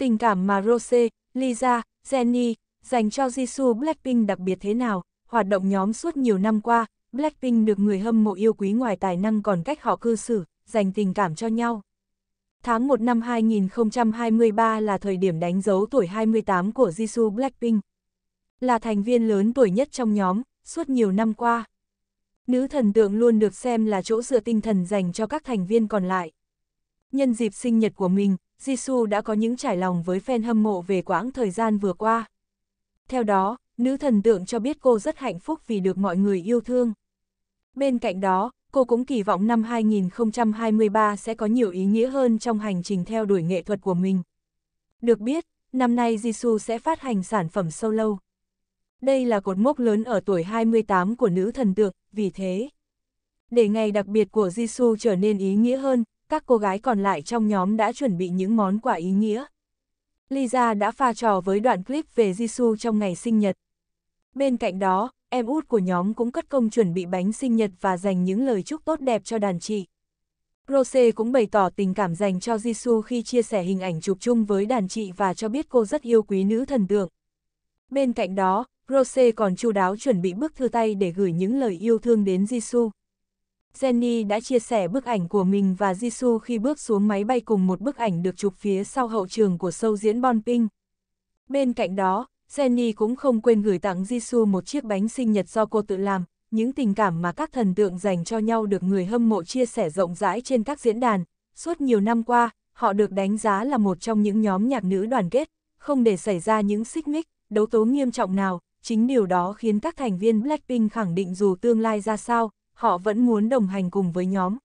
tình cảm mà Rose, Lisa, Jennie dành cho Jisoo Blackpink đặc biệt thế nào, hoạt động nhóm suốt nhiều năm qua, Blackpink được người hâm mộ yêu quý ngoài tài năng còn cách họ cư xử, dành tình cảm cho nhau. Tháng 1 năm 2023 là thời điểm đánh dấu tuổi 28 của Jisoo Blackpink. Là thành viên lớn tuổi nhất trong nhóm, suốt nhiều năm qua. Nữ thần tượng luôn được xem là chỗ dựa tinh thần dành cho các thành viên còn lại. Nhân dịp sinh nhật của mình, Jisoo đã có những trải lòng với fan hâm mộ về quãng thời gian vừa qua. Theo đó, nữ thần tượng cho biết cô rất hạnh phúc vì được mọi người yêu thương. Bên cạnh đó, cô cũng kỳ vọng năm 2023 sẽ có nhiều ý nghĩa hơn trong hành trình theo đuổi nghệ thuật của mình. Được biết, năm nay Jisoo sẽ phát hành sản phẩm solo. Đây là cột mốc lớn ở tuổi 28 của nữ thần tượng, vì thế. Để ngày đặc biệt của Jisoo trở nên ý nghĩa hơn, các cô gái còn lại trong nhóm đã chuẩn bị những món quà ý nghĩa. Lisa đã pha trò với đoạn clip về Jisoo trong ngày sinh nhật. Bên cạnh đó, em út của nhóm cũng cất công chuẩn bị bánh sinh nhật và dành những lời chúc tốt đẹp cho đàn chị. Rose cũng bày tỏ tình cảm dành cho Jisoo khi chia sẻ hình ảnh chụp chung với đàn chị và cho biết cô rất yêu quý nữ thần tượng. Bên cạnh đó, Rose còn chu đáo chuẩn bị bức thư tay để gửi những lời yêu thương đến Jisoo. Jenny đã chia sẻ bức ảnh của mình và Jisoo khi bước xuống máy bay cùng một bức ảnh được chụp phía sau hậu trường của sâu diễn Bonping. Bên cạnh đó, Jenny cũng không quên gửi tặng Jisoo một chiếc bánh sinh nhật do cô tự làm. Những tình cảm mà các thần tượng dành cho nhau được người hâm mộ chia sẻ rộng rãi trên các diễn đàn. Suốt nhiều năm qua, họ được đánh giá là một trong những nhóm nhạc nữ đoàn kết, không để xảy ra những xích mích, đấu tố nghiêm trọng nào. Chính điều đó khiến các thành viên Blackpink khẳng định dù tương lai ra sao, họ vẫn muốn đồng hành cùng với nhóm,